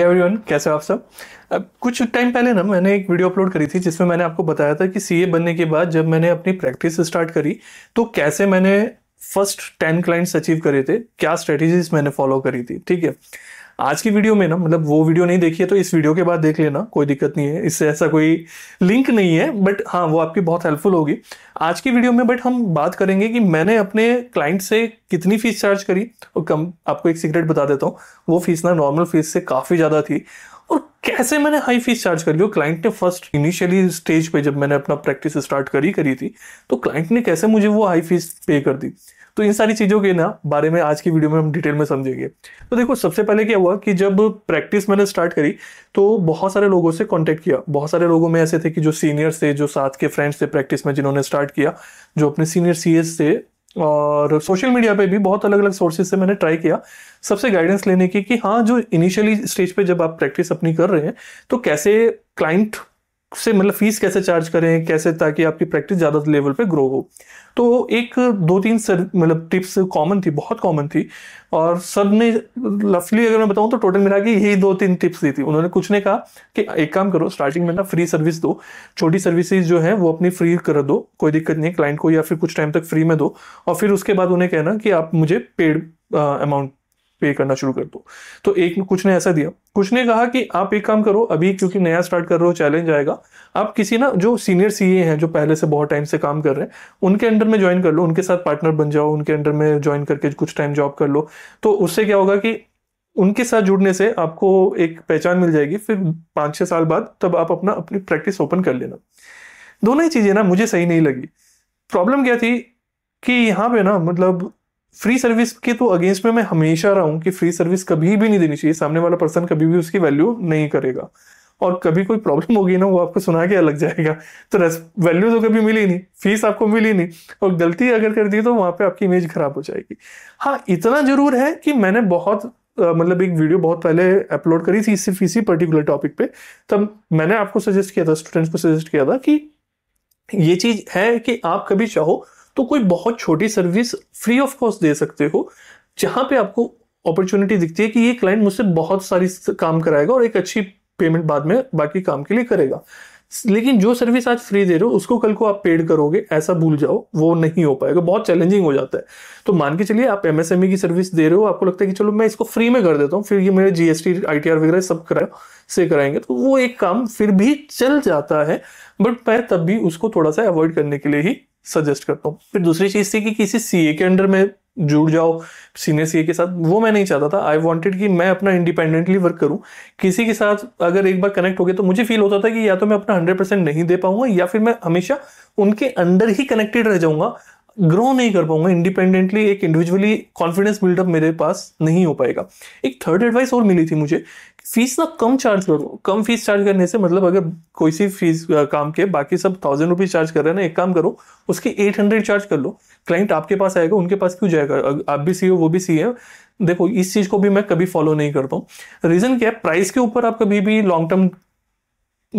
everyone कैसे हो आप सब अब कुछ टाइम पहले ना मैंने एक वीडियो अपलोड करी थी जिसमें मैंने आपको बताया था कि सीए बनने के बाद जब मैंने अपनी प्रैक्टिस स्टार्ट करी तो कैसे मैंने फर्स्ट टेन क्लाइंट्स अचीव करे थे क्या स्ट्रेटजीज मैंने फॉलो करी थी ठीक है आज की वीडियो में ना मतलब वो वीडियो नहीं देखी है तो इस वीडियो के बाद देख लेना कोई दिक्कत नहीं है इससे ऐसा कोई लिंक नहीं है बट हाँ वो आपकी बहुत हेल्पफुल होगी आज की वीडियो में बट हम बात करेंगे कि मैंने अपने क्लाइंट से कितनी फीस चार्ज करी और कम आपको एक सीक्रेट बता देता हूँ वो फीस ना नॉर्मल फीस से काफ़ी ज़्यादा थी और कैसे मैंने हाई फीस चार्ज करी और क्लाइंट ने फर्स्ट इनिशियली स्टेज पे जब मैंने अपना प्रैक्टिस स्टार्ट करी करी थी तो क्लाइंट ने कैसे मुझे वो हाई फीस पे कर दी तो इन सारी चीज़ों के ना बारे में आज की वीडियो में हम डिटेल में समझेंगे तो देखो सबसे पहले क्या हुआ कि जब प्रैक्टिस मैंने स्टार्ट करी तो बहुत सारे लोगों से कॉन्टेक्ट किया बहुत सारे लोगों में ऐसे थे कि जो सीनियर्स थे जो साथ के फ्रेंड्स थे प्रैक्टिस में जिन्होंने स्टार्ट किया जो अपने सीनियर सी थे और सोशल मीडिया पे भी बहुत अलग अलग सोर्सेज से मैंने ट्राई किया सबसे गाइडेंस लेने की कि हाँ जो इनिशियली स्टेज पे जब आप प्रैक्टिस अपनी कर रहे हैं तो कैसे क्लाइंट से मतलब फीस कैसे चार्ज करें कैसे ताकि आपकी प्रैक्टिस ज़्यादा लेवल पे ग्रो हो तो एक दो तीन सर मतलब टिप्स कॉमन थी बहुत कॉमन थी और सब ने लफली अगर मैं बताऊं तो टोटल मिला के यही दो तीन टिप्स दी थी उन्होंने कुछ ने कहा कि एक काम करो स्टार्टिंग में ना फ्री सर्विस दो छोटी सर्विसेज जो है वो अपनी फ्री कर दो कोई दिक्कत नहीं क्लाइंट को या फिर कुछ टाइम तक फ्री में दो और फिर उसके बाद उन्हें कहना कि आप मुझे पेड अमाउंट पे करना शुरू कर दो तो एक में कुछ ने ऐसा दिया कुछ ने कहा कि आप एक काम करो अभी क्योंकि नया स्टार्ट कर रहे हो चैलेंज आएगा आप किसी ना जो सीनियर सीए हैं जो पहले से बहुत टाइम से काम कर रहे हैं उनके अंडर में ज्वाइन कर लो उनके साथ पार्टनर बन जाओ उनके अंडर में ज्वाइन करके कुछ टाइम जॉब कर लो तो उससे क्या होगा कि उनके साथ जुड़ने से आपको एक पहचान मिल जाएगी फिर पांच छह साल बाद तब आप अपना अपनी प्रैक्टिस ओपन कर लेना दोनों ही चीज़ें ना मुझे सही नहीं लगी प्रॉब्लम क्या थी कि यहाँ पे ना मतलब फ्री सर्विस के तो अगेंस्ट में मैं हमेशा रहा हूं कि फ्री सर्विस कभी भी नहीं देनी चाहिए सामने वाला पर्सन कभी भी उसकी वैल्यू नहीं करेगा और कभी कोई प्रॉब्लम होगी ना वो आपको सुना के अलग जाएगा तो वैल्यू तो कभी मिली नहीं फीस आपको मिली नहीं और गलती अगर कर दी तो वहां पे आपकी इमेज खराब हो जाएगी हाँ इतना जरूर है कि मैंने बहुत मतलब एक वीडियो बहुत पहले अपलोड करी थी सिर्फ इसी पर्टिकुलर टॉपिक पे तब मैंने आपको सजेस्ट किया था स्टूडेंट्स को सजेस्ट किया था कि ये चीज़ है कि आप कभी चाहो तो कोई बहुत छोटी सर्विस फ्री ऑफ कॉस्ट दे सकते हो जहां पे आपको अपॉर्चुनिटी दिखती है कि ये क्लाइंट मुझसे बहुत सारी काम कराएगा और एक अच्छी पेमेंट बाद में बाकी काम के लिए करेगा लेकिन जो सर्विस आज फ्री दे रहे हो उसको कल को आप पेड करोगे ऐसा भूल जाओ वो नहीं हो पाएगा बहुत चैलेंजिंग हो जाता है तो मान के चलिए आप एमएसएमई e की सर्विस दे रहे हो आपको लगता है कि चलो मैं इसको फ्री में कर देता हूँ फिर ये मेरे जीएसटी आईटीआर वगैरह सब करा से कराएंगे तो वो एक काम फिर भी चल जाता है बट मैं तब भी उसको थोड़ा सा अवॉइड करने के लिए ही सजेस्ट करता हूँ फिर दूसरी चीज़ थी कि किसी सी के अंडर में जुड़ जाओ सीनियर सी के साथ वो मैं नहीं चाहता था आई वॉन्टेड कि मैं अपना इंडिपेंडेंटली वर्क करूँ किसी के साथ अगर एक बार कनेक्ट हो गया तो मुझे फील होता था कि या तो मैं अपना हंड्रेड परसेंट नहीं दे पाऊंगा या फिर मैं हमेशा उनके अंडर ही कनेक्टेड रह जाऊंगा ग्रो नहीं कर पाऊंगा इंडिपेंडेंटली एक इंडिविजुअली कॉन्फिडेंस बिल्डअप मेरे पास नहीं हो पाएगा एक थर्ड एडवाइस और मिली थी मुझे फीस ना कम चार्ज करो कम फीस चार्ज करने से मतलब अगर कोई सी फीस काम के बाकी सब थाउजेंड रुपीज चार्ज कर रहे हैं ना एक काम करो उसके एट हंड्रेड चार्ज कर लो क्लाइंट आपके पास आएगा उनके पास क्यों जाएगा आप भी सी हो वो भी सी देखो इस चीज़ को भी मैं कभी फॉलो नहीं करता हूँ रीज़न क्या है प्राइस के ऊपर आप कभी भी लॉन्ग टर्म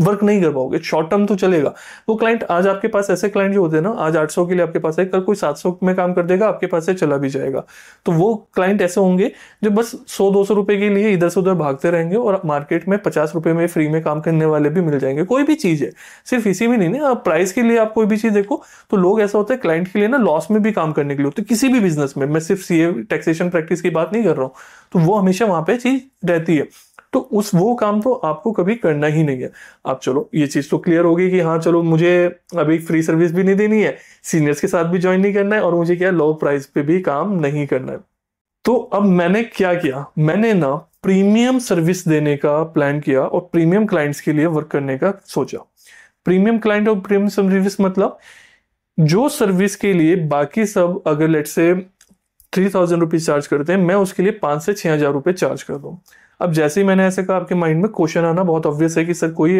वर्क नहीं कर पाओगे शॉर्ट टर्म तो चलेगा वो क्लाइंट आज आपके पास ऐसे क्लाइंट जो होते हैं ना आज 800 के लिए आपके पास है कल कोई 700 में काम कर देगा आपके पास से चला भी जाएगा तो वो क्लाइंट ऐसे होंगे जो बस 100-200 रुपए के लिए इधर से उधर भागते रहेंगे और मार्केट में पचास रुपए में फ्री में काम करने वाले भी मिल जाएंगे कोई भी चीज़ है सिर्फ इसी में नहीं ना आप प्राइस के लिए आप कोई भी चीज़ देखो तो लोग ऐसा होता है क्लाइंट के लिए ना लॉस में भी काम करने के लिए होते तो किसी भी बिजनेस में मैं सिर्फ सी टैक्सेशन प्रैक्टिस की बात नहीं कर रहा हूँ तो वो हमेशा वहाँ पर चीज़ रहती है तो उस वो काम तो आपको कभी करना ही नहीं है आप चलो ये चीज़ तो क्लियर होगी कि हाँ चलो मुझे अभी फ्री सर्विस भी नहीं देनी है सीनियर्स के साथ भी ज्वाइन नहीं करना है और मुझे क्या लो प्राइस पे भी काम नहीं करना है तो अब मैंने क्या किया मैंने ना प्रीमियम सर्विस देने का प्लान किया और प्रीमियम क्लाइंट्स के लिए वर्क करने का सोचा प्रीमियम क्लाइंट और प्रीमियम सर्विस मतलब जो सर्विस के लिए बाकी सब अगर लेट से थ्री थाउजेंड रुपीज चार्ज करते हैं मैं उसके लिए पांच से छह हजार रुपए चार्ज कर दूँ अब जैसे ही मैंने ऐसे कहा आपके माइंड में क्वेश्चन आना बहुत ऑब्वियस है कि सर कोई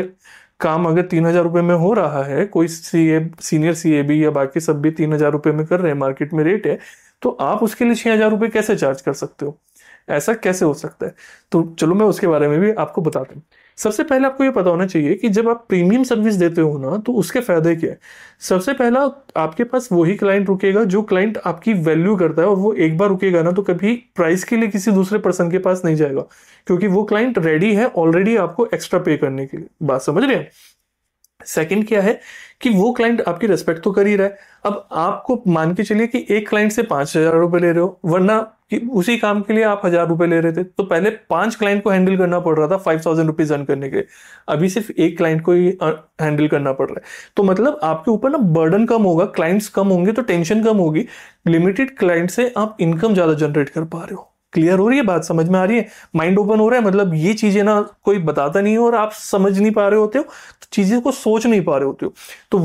काम अगर तीन हज़ार रुपये में हो रहा है कोई सी a senior C A B या बाकी सब भी तीन हज़ार रुपये में कर रहे हैं मार्केट में रेट है तो आप उसके लिए छः हज़ार रुपये कैसे चार्ज कर सकते हो ऐसा कैसे हो सकता है तो चलो मैं उसके बारे में भी आपको बताता हूँ सबसे पहले आपको ये पता होना चाहिए कि जब आप प्रीमियम सर्विस देते हो ना तो उसके फायदे क्या है सबसे पहला आपके पास वही क्लाइंट रुकेगा जो क्लाइंट आपकी वैल्यू करता है और वो एक बार रुकेगा ना तो कभी प्राइस के लिए किसी दूसरे पर्सन के पास नहीं जाएगा क्योंकि वो क्लाइंट रेडी है ऑलरेडी आपको एक्स्ट्रा पे करने के लिए बात समझ रहे हैं सेकेंड क्या है कि वो क्लाइंट आपकी रेस्पेक्ट तो कर ही रहा है अब आपको मान के चलिए कि एक क्लाइंट से पांच हजार रुपए ले रहे हो वरना कि उसी काम के लिए आप हजार रुपए ले रहे थे तो पहले पांच क्लाइंट को हैंडल करना पड़ रहा था फाइव थाउजेंड रुपीज अर्न करने के अभी सिर्फ एक क्लाइंट को ही हैंडल करना पड़ रहा है तो मतलब आपके ऊपर ना बर्डन कम होगा क्लाइंट्स कम होंगे तो टेंशन कम होगी लिमिटेड क्लाइंट से आप इनकम ज्यादा जनरेट कर पा रहे हो क्लियर हो रही है बात समझ में आ रही है माइंड ओपन हो रहा है मतलब ये चीज़ें ना कोई बताता नहीं हो और आप समझ नहीं पा रहे होते हो तो चीज़ें को सोच नहीं पा रहे होते हो तो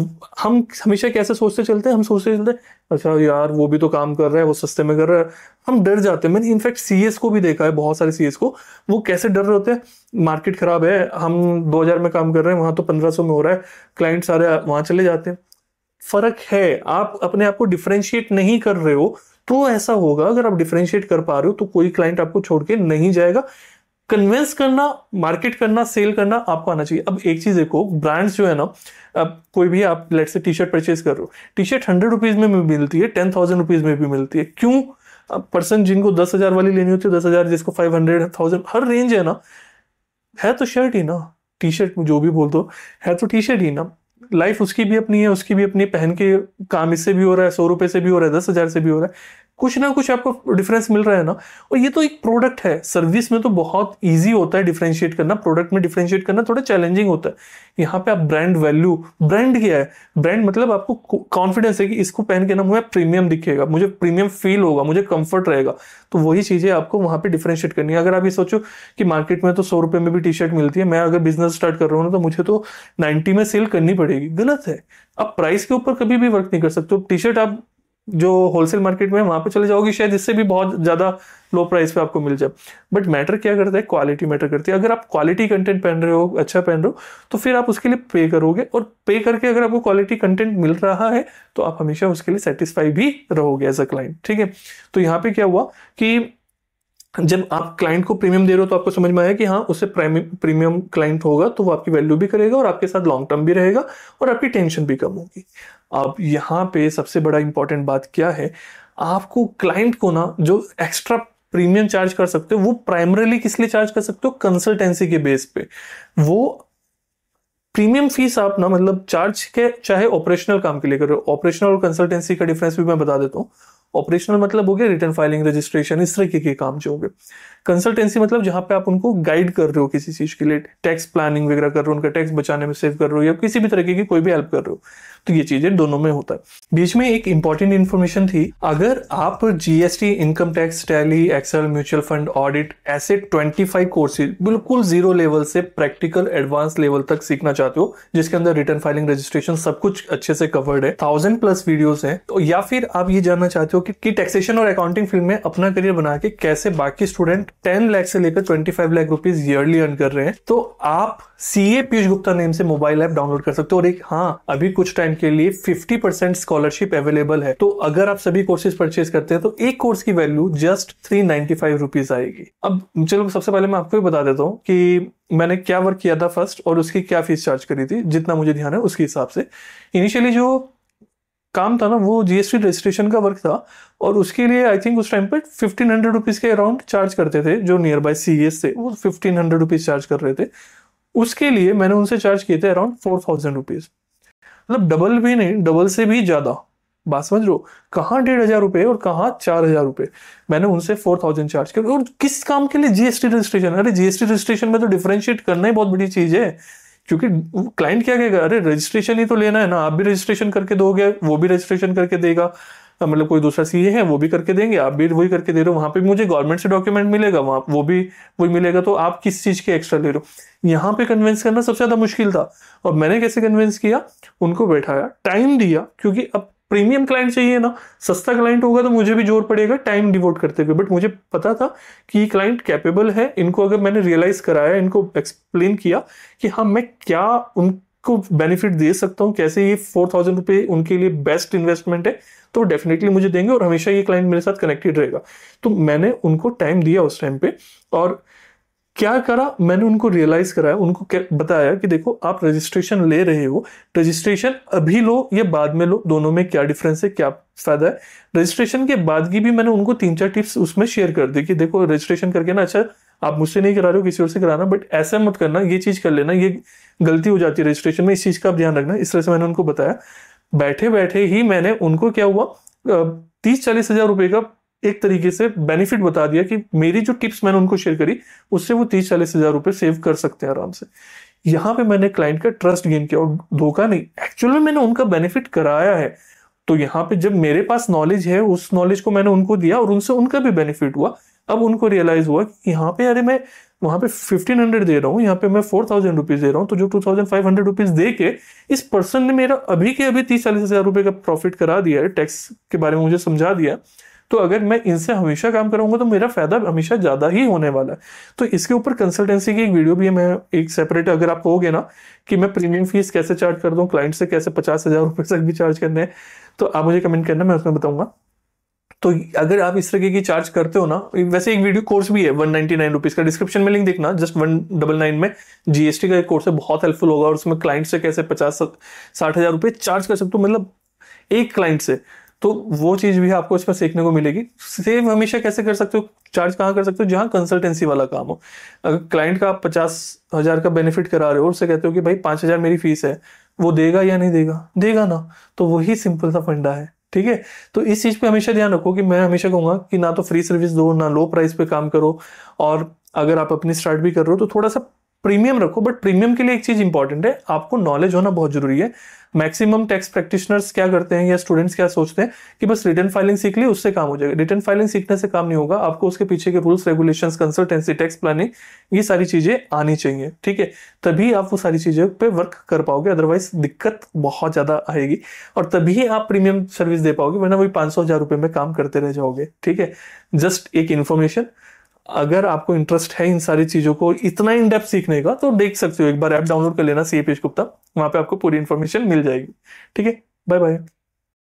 हम हमेशा कैसे सोचते चलते हैं हम सोचते चलते हैं अच्छा यार वो भी तो काम कर रहा है वो सस्ते में कर रहा है हम डर जाते हैं मैंने इनफैक्ट सी को भी देखा है बहुत सारे सी को वो कैसे डर रहे होते हैं मार्केट ख़राब है हम दो में काम कर रहे हैं वहां तो पंद्रह में हो रहा है क्लाइंट सारे वहां चले जाते हैं फ़र्क है आप अपने आप को डिफ्रेंशिएट नहीं कर रहे हो तो ऐसा होगा अगर आप डिफ्रेंशिएट कर पा रहे हो तो कोई क्लाइंट आपको छोड़ के नहीं जाएगा कन्वेंस करना मार्केट करना सेल करना आपको आना चाहिए अब एक चीज देखो ब्रांड्स जो है ना अब कोई भी आप लेट से टी शर्ट परचेज कर रहे हो टी शर्ट हंड्रेड रुपीज में भी मिलती है टेन थाउजेंड रुपीज में भी मिलती है क्यों पर्सन जिनको दस हजार वाली लेनी होती है दस हजार जिसको फाइव हंड्रेड थाउजेंड हर रेंज है ना है तो शर्ट ही ना टी शर्ट जो भी बोल दो है तो टी शर्ट ही ना लाइफ उसकी भी अपनी है उसकी भी अपनी पहन के काम इससे भी हो रहा है सौ रुपए से भी हो रहा है दस हज़ार से भी हो रहा है कुछ ना कुछ आपको डिफरेंस मिल रहा है ना और ये तो एक प्रोडक्ट है सर्विस में तो बहुत ईजी होता है डिफ्रेंशिएट करना प्रोडक्ट में डिफ्रेंशिएट करना थोड़ा चैलेंजिंग होता है यहाँ पे आप ब्रांड वैल्यू ब्रांड क्या है ब्रांड मतलब आपको कॉन्फिडेंस है कि इसको पहन के ना मुझे प्रीमियम दिखेगा मुझे प्रीमियम फील होगा मुझे कंफर्ट रहेगा तो वही चीज़ें आपको वहां पर डिफ्रेंशिएट करनी है अगर आप ये सोचो कि मार्केट में तो सौ रुपये में भी टी शर्ट मिलती है मैं अगर बिजनेस स्टार्ट कर रहा हूँ ना तो मुझे तो नाइनटी में सेल करनी पड़ेगी गलत है आप प्राइस के ऊपर कभी भी वर्क नहीं कर सकते टी शर्ट आप जो होलसेल मार्केट में वहां पे चले जाओगे शायद इससे भी बहुत ज़्यादा लो प्राइस पे आपको मिल जाए बट मैटर क्या करता है क्वालिटी मैटर करती है अगर आप क्वालिटी कंटेंट पहन रहे हो अच्छा पहन रहे हो तो फिर आप उसके लिए पे करोगे और पे करके अगर आपको क्वालिटी कंटेंट मिल रहा है तो आप हमेशा उसके लिए सेटिस्फाई भी रहोगे एज अ क्लाइंट ठीक है तो यहाँ पे क्या हुआ कि जब आप क्लाइंट को प्रीमियम दे रहे हो तो आपको समझ में आया कि हाँ उससे प्रीमियम क्लाइंट होगा तो वो आपकी वैल्यू भी करेगा और आपके साथ लॉन्ग टर्म भी रहेगा और आपकी टेंशन भी कम होगी अब यहाँ पे सबसे बड़ा इंपॉर्टेंट बात क्या है आपको क्लाइंट को ना जो एक्स्ट्रा प्रीमियम चार्ज कर सकते हो वो प्राइमरली किस लिए चार्ज कर सकते हो कंसल्टेंसी के बेस पे वो प्रीमियम फीस आप ना मतलब चार्ज के चाहे ऑपरेशनल काम के लिए कर रहे हो ऑपरेशनल और कंसल्टेंसी का डिफरेंस भी मैं बता देता हूँ ऑपरेशनल मतलब हो गया रिटर्न फाइलिंग रजिस्ट्रेशन इस तरीके के काम जो हो गए कंसल्टेंसी मतलब जहां पे आप उनको गाइड कर रहे हो किसी चीज़ के लिए टैक्स प्लानिंग वगैरह कर रहे हो उनका टैक्स बचाने में सेव कर रहे हो या किसी भी तरीके की कोई भी हेल्प कर रहे हो तो ये चीज़ें दोनों में होता है बीच में एक इंपॉर्टेंट इन्फॉर्मेशन थी अगर आप GST income tax Tally Excel mutual fund audit ऐसे फाइव कोर्सेज बिल्कुल जीरो लेवल से प्रैक्टिकल एडवांस लेवल तक सीखना चाहते हो जिसके अंदर रिटर्न फाइलिंग रजिस्ट्रेशन सब कुछ अच्छे से कवर्ड है थाउजेंड प्लस वीडियोज है तो या फिर आप ये जानना चाहते हो क्योंकि कि टैक्सेशन और अकाउंटिंग फील्ड में अपना करियर बना के कैसे बाकी स्टूडेंट 10 लाख से लेकर 25 लाख रुपीज ईयरली अर्न कर रहे हैं तो आप C A Piyush Gupta name से मोबाइल ऐप डाउनलोड कर सकते हो और एक हाँ अभी कुछ टाइम के लिए 50 परसेंट स्कॉलरशिप अवेलेबल है तो अगर आप सभी कोर्सेज परचेज करते हैं तो एक कोर्स की value just three ninety five rupees आएगी अब चलो सबसे पहले मैं आपको भी बता देता हूँ कि मैंने क्या वर्क किया था फर्स्ट और उसकी क्या फीस चार्ज करी थी जितना मुझे ध्यान है उसके हिसाब से इनिशियली जो काम था ना वो जीएसटी रजिस्ट्रेशन का वर्क था और उसके लिए आई थिंक उस टाइम पर फिफ्टीन हंड्रेड रुपीज़ के अराउंड चार्ज करते थे जो नियर बाई सी एस थे वो फिफ्टीन हंड्रेड रुपीज़ चार्ज कर रहे थे उसके लिए मैंने उनसे चार्ज किए थे अराउंड फोर थाउजेंड रुपीज़ मतलब डबल भी नहीं डबल से भी ज़्यादा बात समझ लो कहाँ डेढ़ हज़ार रुपये और कहाँ चार हज़ार रुपये मैंने उनसे फोर थाउजेंड चार्ज किया और किस काम के लिए जीएसटी रजिस्ट्रेशन अरे जीएसटी रजिस्ट्रेशन में तो डिफ्रेंशिएट करना ही बहुत बड़ी चीज़ है क्योंकि क्लाइंट क्या कहेगा अरे रजिस्ट्रेशन ही तो लेना है ना आप भी रजिस्ट्रेशन करके दोगे वो भी रजिस्ट्रेशन करके देगा तो मतलब कोई दूसरा सीए है वो भी करके देंगे आप भी वही करके दे रहे हो वहां पे मुझे गवर्नमेंट से डॉक्यूमेंट मिलेगा वहाँ वो भी वही मिलेगा तो आप किस चीज़ के एक्स्ट्रा ले रहे हो यहाँ पे कन्विंस करना सबसे ज़्यादा मुश्किल था और मैंने कैसे कन्विंस किया उनको बैठाया टाइम दिया क्योंकि अब प्रीमियम क्लाइंट चाहिए ना सस्ता क्लाइंट होगा तो मुझे भी जोर पड़ेगा टाइम डिवोट करते हुए बट मुझे पता था कि ये क्लाइंट कैपेबल है इनको अगर मैंने रियलाइज कराया इनको एक्सप्लेन किया कि हाँ मैं क्या उनको बेनिफिट दे सकता हूँ कैसे ये फोर थाउजेंड रुपये उनके लिए बेस्ट इन्वेस्टमेंट है तो डेफिनेटली मुझे देंगे और हमेशा ये क्लाइंट मेरे साथ कनेक्टेड रहेगा तो मैंने उनको टाइम दिया उस टाइम पे और क्या करा मैंने उनको रियलाइज कराया उनको बताया कि देखो आप रजिस्ट्रेशन ले रहे हो रजिस्ट्रेशन अभी लो या बाद में लो दोनों में क्या डिफरेंस है क्या फायदा है रजिस्ट्रेशन के बाद की भी मैंने उनको तीन चार टिप्स उसमें शेयर कर दी कि देखो रजिस्ट्रेशन करके ना अच्छा आप मुझसे नहीं करा रहे हो किसी और से कराना बट ऐसा मत करना ये चीज कर लेना ये गलती हो जाती है रजिस्ट्रेशन में इस चीज का आप ध्यान रखना इस तरह से मैंने उनको बताया बैठे बैठे ही मैंने उनको क्या हुआ तीस चालीस हजार रुपए का एक तरीके से बेनिफिट बता दिया कि मेरी जो टिप्स मैंने उनको शेयर करी उससे वो तीस चालीस हजार रुपये सेव कर सकते हैं आराम से यहाँ पे मैंने क्लाइंट का ट्रस्ट गेन किया और धोखा नहीं एक्चुअल में मैंने उनका बेनिफिट कराया है तो यहाँ पे जब मेरे पास नॉलेज है उस नॉलेज को मैंने उनको दिया और उनसे उनका भी बेनिफिट हुआ अब उनको रियलाइज हुआ कि यहाँ पे अरे मैं वहाँ पे फिफ्टीन हंड्रेड दे रहा हूँ यहाँ पे मैं फोर थाउजेंड रुपीज दे रहा हूँ तो जो two thousand five hundred rupees दे के इस पर्सन ने मेरा अभी के अभी तीस चालीस हजार रुपए का प्रॉफिट करा दिया है टैक्स के बारे में मुझे समझा दिया तो अगर मैं इनसे हमेशा काम करूंगा तो मेरा फ़ायदा हमेशा ज़्यादा ही होने वाला है तो इसके ऊपर कंसल्टेंसी की एक वीडियो भी है मैं एक सेपरेट अगर आप कहोगे ना कि मैं प्रीमियम फीस कैसे चार्ज कर दूं क्लाइंट से कैसे पचास हज़ार रुपये तक भी चार्ज करने हैं तो आप मुझे कमेंट करना मैं उसमें बताऊंगा तो अगर आप इस तरीके की चार्ज करते हो ना वैसे एक वीडियो कोर्स भी है वन नाइनटी नाइन रुपीज़ का डिस्क्रिप्शन में लिंक देखना जस्ट वन डबल नाइन में जीएसटी का एक कोर्स है बहुत हेल्पफुल होगा और उसमें क्लाइंट से कैसे पचास साठ हज़ार रुपए चार्ज कर सकते हो मतलब एक क्लाइंट से तो वो चीज़ भी आपको इसमें सीखने को मिलेगी सेव हमेशा कैसे कर सकते हो चार्ज कहाँ कर सकते हो जहाँ कंसल्टेंसी वाला काम हो अगर क्लाइंट का आप पचास हज़ार का बेनिफिट करा रहे हो उससे कहते हो कि भाई पांच हज़ार मेरी फीस है वो देगा या नहीं देगा देगा ना तो वही सिंपल सा फंडा है ठीक है तो इस चीज़ पे हमेशा ध्यान रखो कि मैं हमेशा कहूंगा कि ना तो फ्री सर्विस दो ना लो प्राइस पे काम करो और अगर आप अपनी स्टार्ट भी कर रहे हो तो थोड़ा सा प्रीमियम रखो बट प्रीमियम के लिए एक चीज इंपॉर्टेंट है आपको नॉलेज होना बहुत जरूरी है मैक्सिमम टैक्स प्रैक्टिशनर्स क्या करते हैं या स्टूडेंट्स क्या सोचते हैं कि बस रिटर्न फाइलिंग सीख ली उससे काम हो जाएगा रिटर्न फाइलिंग सीखने से काम नहीं होगा आपको उसके पीछे के rules regulations consultancy tax planning ये सारी चीजें आनी चाहिए ठीक है तभी आप वो सारी चीजों पर वर्क कर पाओगे अदरवाइज दिक्कत बहुत ज्यादा आएगी और तभी आप प्रीमियम सर्विस दे पाओगे वरना वही पांच सौ हजार रुपये में काम करते रह जाओगे ठीक है जस्ट एक इन्फॉर्मेशन अगर आपको इंटरेस्ट है इन सारी चीज़ों को इतना इन डेप्थ सीखने का तो देख सकते हो एक बार ऐप डाउनलोड कर लेना सी पेज गुप्ता वहां पे आपको पूरी इंफॉर्मेशन मिल जाएगी ठीक है बाय बाय